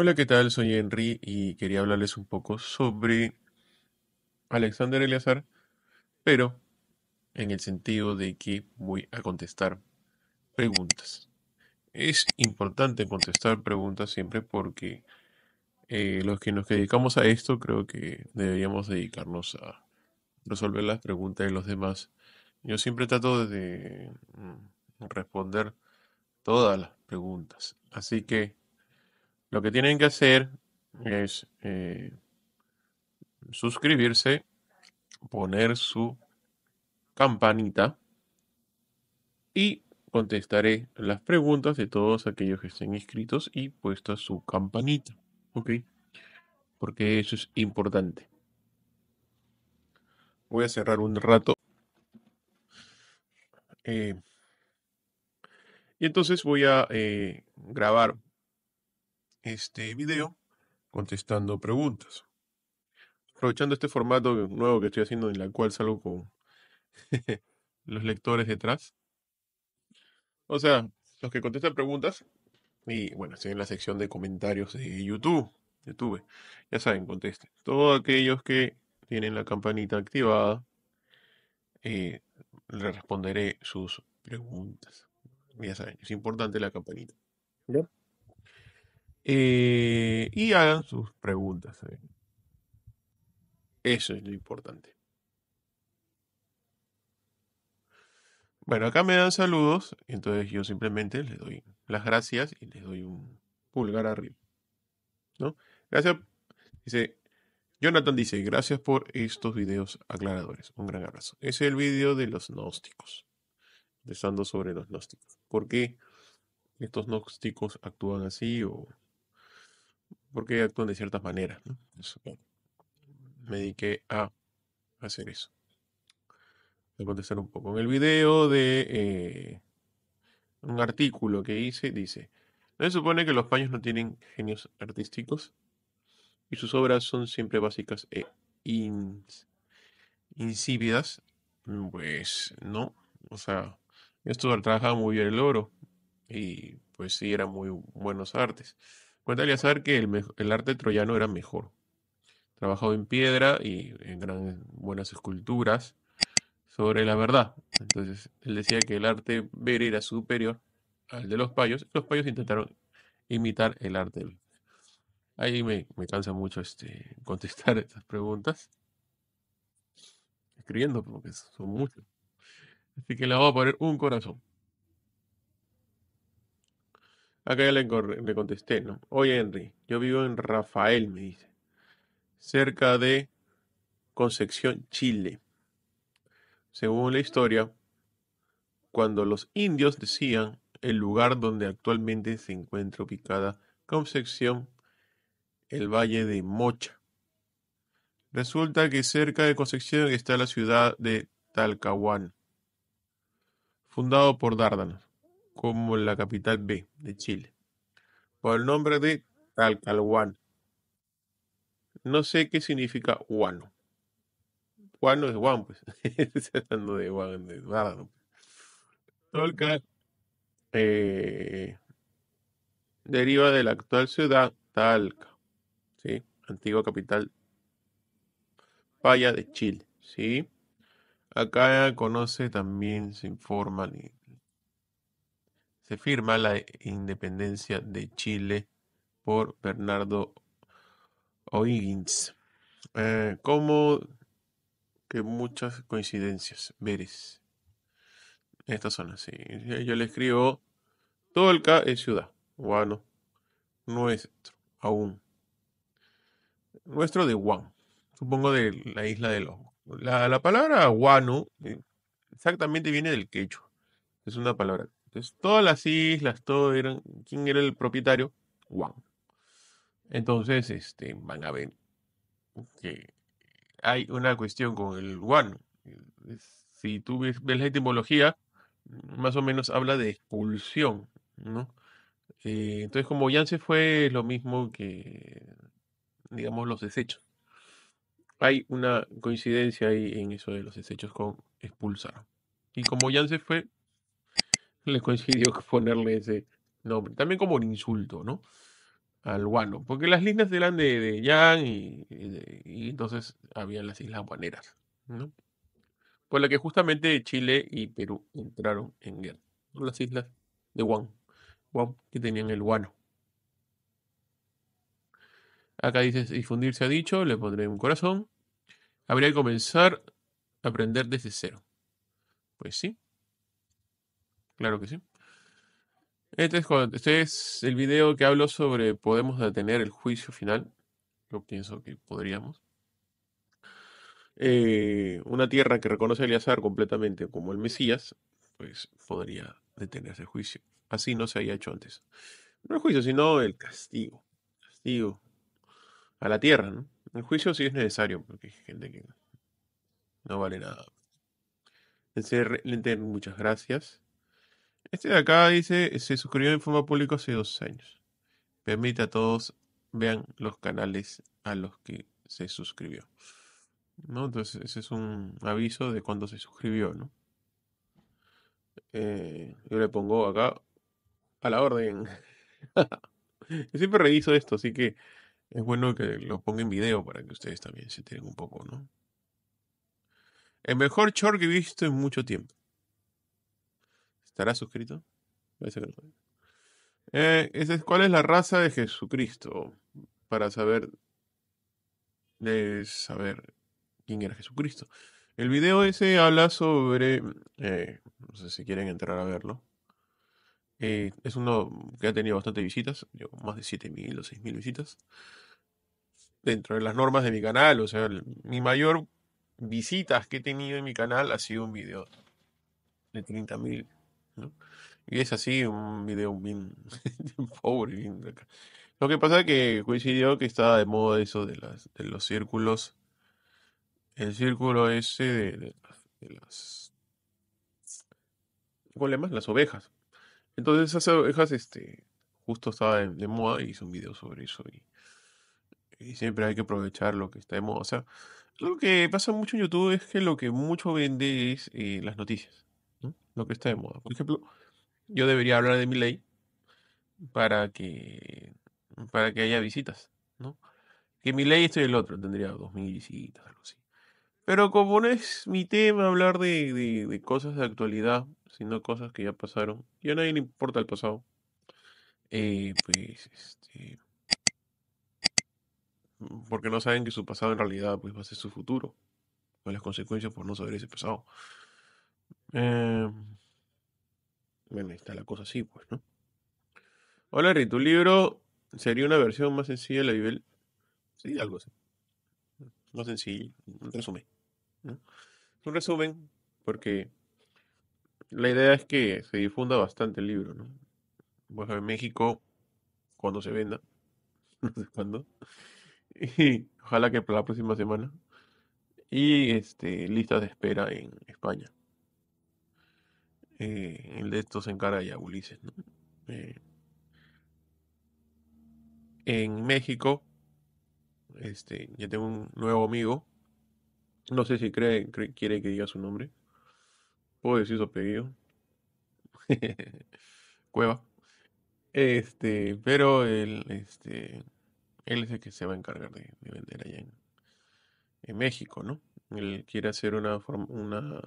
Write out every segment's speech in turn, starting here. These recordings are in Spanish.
Hola, ¿qué tal? Soy Henry y quería hablarles un poco sobre Alexander Eleazar, pero en el sentido de que voy a contestar preguntas. Es importante contestar preguntas siempre porque eh, los que nos dedicamos a esto creo que deberíamos dedicarnos a resolver las preguntas de los demás. Yo siempre trato de mm, responder todas las preguntas. Así que lo que tienen que hacer es eh, suscribirse, poner su campanita y contestaré las preguntas de todos aquellos que estén inscritos y puesta su campanita. ¿Ok? Porque eso es importante. Voy a cerrar un rato. Eh, y entonces voy a eh, grabar este video contestando preguntas. Aprovechando este formato nuevo que estoy haciendo, en la cual salgo con los lectores detrás. O sea, los que contestan preguntas. Y bueno, estoy en la sección de comentarios de YouTube. YouTube. Ya saben, contesten. Todos aquellos que tienen la campanita activada, eh, les responderé sus preguntas. Ya saben, es importante la campanita. Eh, y hagan sus preguntas. Eh. Eso es lo importante. Bueno, acá me dan saludos, entonces yo simplemente les doy las gracias y les doy un pulgar arriba. ¿No? Gracias. Dice, Jonathan dice, gracias por estos videos aclaradores. Un gran abrazo. Es el video de los gnósticos. Empezando sobre los gnósticos. ¿Por qué estos gnósticos actúan así o porque actúan de ciertas maneras. Me dediqué a hacer eso. a contestar un poco. En el video de eh, un artículo que hice, dice, se supone que los paños no tienen genios artísticos? Y sus obras son siempre básicas e insípidas. Pues no. O sea, esto trabajaba muy bien el oro. Y pues sí, eran muy buenos artes a saber que el, arte troyano era mejor. Trabajado en piedra y en gran, buenas esculturas sobre la verdad. Entonces, él decía que el arte ver era superior al de los payos. Los payos intentaron imitar el arte. Ahí me, cansa mucho este, contestar estas preguntas. Escribiendo, porque son muchas. Así que le voy a poner un corazón. Acá ya le contesté, ¿no? Oye, Henry, yo vivo en Rafael, me dice, cerca de Concepción, Chile. Según la historia, cuando los indios decían el lugar donde actualmente se encuentra ubicada Concepción, el valle de Mocha. Resulta que cerca de Concepción está la ciudad de Talcahuán, fundado por Dárdanos como la capital B de Chile, por el nombre de Talcahuano. No sé qué significa guano. Guano es guan, pues. Estoy hablando de de nada. Talca eh, deriva de la actual ciudad Talca, ¿sí? antigua capital Paya de Chile. ¿sí? Acá conoce también, se informa se firma la independencia de Chile por Bernardo O'Higgins. Eh, como que muchas coincidencias, veres. Estas son así. Yo le escribo, Tolca es ciudad, guano, nuestro, aún. Nuestro de Guan, supongo de la isla de Ojo. La, la palabra guano eh, exactamente viene del quechua. Es una palabra todas las islas, todo eran. ¿Quién era el propietario? Juan. Entonces, este, van a ver que hay una cuestión con el Juan. Si tú ves, la etimología, más o menos habla de expulsión, ¿no? Eh, entonces, como Yance se fue, lo mismo que, digamos, los desechos. Hay una coincidencia ahí en eso de los desechos con expulsar. Y como Yance se fue, le coincidió ponerle ese nombre. También como un insulto, ¿no? Al guano, Porque las líneas eran de, de Yang y, entonces habían las islas guaneras, Por la que justamente Chile y Perú entraron en guerra. Las islas de Guan, que tenían el Guano. Acá dice difundirse ha dicho, le pondré un corazón. Habría que comenzar a aprender desde cero. Pues sí, claro que sí. Este es, el video que hablo sobre podemos detener el juicio final. Yo pienso que podríamos. Eh, una tierra que reconoce a Elíasar completamente como el Mesías, pues podría detenerse el juicio. Así no se había hecho antes. No el juicio, sino el castigo. Castigo a la tierra, ¿no? El juicio sí es necesario, porque hay gente que no vale nada. En ser, muchas gracias. Este de acá dice, se suscribió en forma pública hace dos años. Permite a todos, vean los canales a los que se suscribió. Entonces, ese es un aviso de cuando se suscribió, ¿no? Eh, yo le pongo acá a la orden. yo siempre reviso esto, así que es bueno que lo ponga en video para que ustedes también se tengan un poco, ¿no? El mejor short que he visto en mucho tiempo. ¿Estará suscrito? Eh, ¿Cuál es la raza de Jesucristo? Para saber, de saber quién era Jesucristo. El video ese habla sobre, eh, no sé si quieren entrar a verlo. Eh, es uno que ha tenido bastante visitas, más de 7.000 o 6.000 visitas. Dentro de las normas de mi canal, o sea, mi mayor visitas que he tenido en mi canal ha sido un video de 30.000 y es así un video bien, pobre. Lo que pasa es que coincidió que estaba de moda eso de, las, de los círculos. El círculo ese de, de, las... ¿Cuál más? Las ovejas. Entonces esas ovejas este, justo estaba de, moda y hice un video sobre eso. Y, siempre hay que aprovechar lo que está de moda. O sea, lo que pasa mucho en YouTube es que lo que mucho vende es eh, las noticias lo que está de moda. Por ejemplo, yo debería hablar de mi ley para que, para que haya visitas, ¿no? Que mi ley y el otro, tendría dos mil visitas, algo así. Pero como no es mi tema hablar de, de, cosas de actualidad, sino cosas que ya pasaron, y a nadie le importa el pasado, eh, pues este porque no saben que su pasado en realidad pues va a ser su futuro o las consecuencias por no saber ese pasado eh, bueno, ahí está la cosa así, pues, ¿no? Hola, Ri, tu libro sería una versión más sencilla de la Sí, algo así. Más sencilla, un resumen. Un resumen, porque la idea es que se difunda bastante el libro, ¿no? Bueno, en México, cuando se venda, no sé cuándo. Y ojalá que para la próxima semana. Y este, listas de espera en España. Eh, el de estos se encarga ya Ulises. ¿no? Eh, en México, este, ya tengo un nuevo amigo. No sé si cree, quiere que diga su nombre. Puedo decir su apellido. Cueva. Este, pero él, este, él es el que se va a encargar de, vender allá en, en, México, ¿no? Él quiere hacer una, forma, una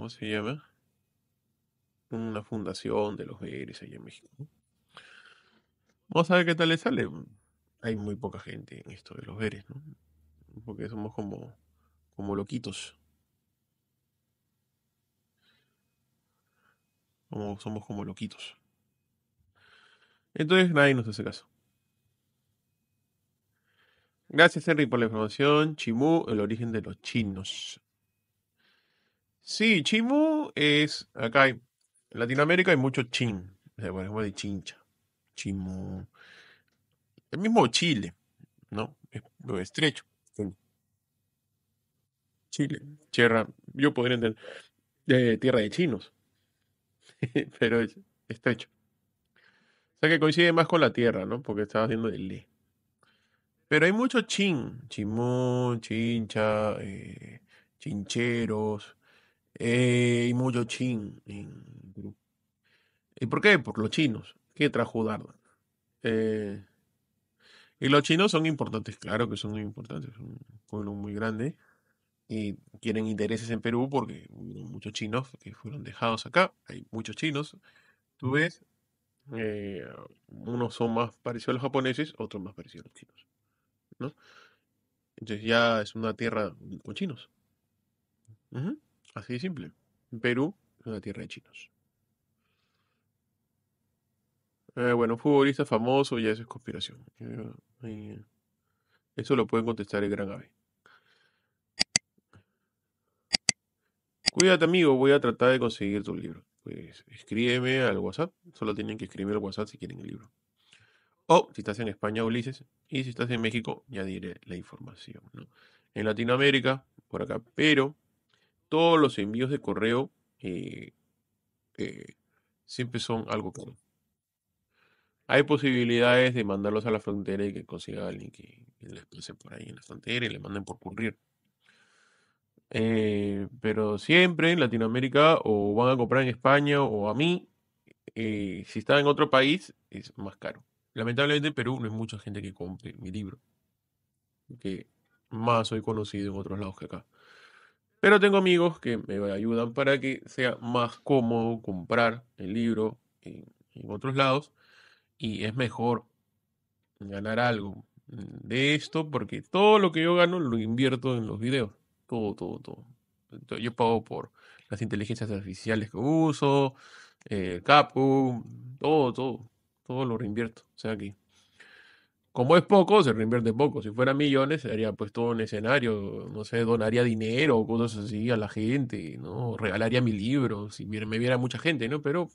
¿cómo se llama? Una fundación de los Veres allá en México. Vamos a ver qué tal le sale. Hay muy poca gente en esto de los Veres, ¿no? Porque somos como, como loquitos. somos como loquitos. Entonces nadie nos hace caso. Gracias, Henry, por la información. Chimú, el origen de los chinos. Sí, chimu es. Acá hay, en Latinoamérica hay mucho chin. O sea, bueno, de chincha. Chimu. El mismo Chile, ¿no? Es lo estrecho. Chile, tierra, yo podría entender, eh, tierra de chinos, pero es estrecho. O sea que coincide más con la tierra, ¿no? Porque estaba haciendo el le. Pero hay mucho chin, chimón, chincha, eh, chincheros, eh, y Mucho Chin en Perú. ¿Y por qué? Por los chinos. ¿Qué trajo eh, y los chinos son importantes, claro que son importantes, son un pueblo muy grande y tienen intereses en Perú porque muchos chinos que fueron dejados acá, hay muchos chinos, tú ves, eh, unos son más parecidos a los japoneses, otros más parecidos a los chinos, ¿no? Entonces ya es una tierra con chinos. Así de simple. Perú es una tierra de chinos. Eh, bueno, futbolista famoso, ya eso es conspiración. Eh, eh, eso lo pueden contestar el gran ave. Cuídate, amigo. Voy a tratar de conseguir tu libro. Pues, escríbeme al WhatsApp. Solo tienen que escribir al WhatsApp si quieren el libro. O si estás en España, Ulises. Y si estás en México, ya diré la información. En Latinoamérica, por acá. Pero todos los envíos de correo eh, eh, siempre son algo caro. Hay posibilidades de mandarlos a la frontera y que consiga alguien que, les pase por ahí en la frontera y le manden por courier. Eh, pero siempre en Latinoamérica o van a comprar en España o a mí, si está en otro país, es más caro. Lamentablemente en Perú no hay mucha gente que compre mi libro. Que más soy conocido en otros lados que acá. Pero tengo amigos que me ayudan para que sea más cómodo comprar el libro en, otros lados y es mejor ganar algo de esto porque todo lo que yo gano lo invierto en los videos. Todo, todo, todo. yo pago por las inteligencias artificiales que uso, el eh, Capu, todo, todo. Todo lo reinvierto. O sea que como es poco, se reinvierte poco. Si fuera millones, haría pues todo un escenario. No sé, donaría dinero o cosas así a la gente, ¿no? Regalaría mi libro, si me viera mucha gente, ¿no? Pero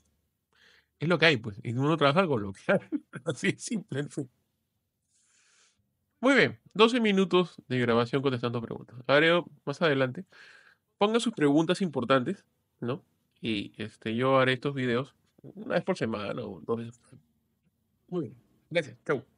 es lo que hay, pues. Y uno trabaja con lo que hay. Así es simple, Muy bien, 12 minutos de grabación contestando preguntas. Haré más adelante, pongan sus preguntas importantes, ¿no? Y este, yo haré estos videos una vez por semana o Muy bien, gracias, chau.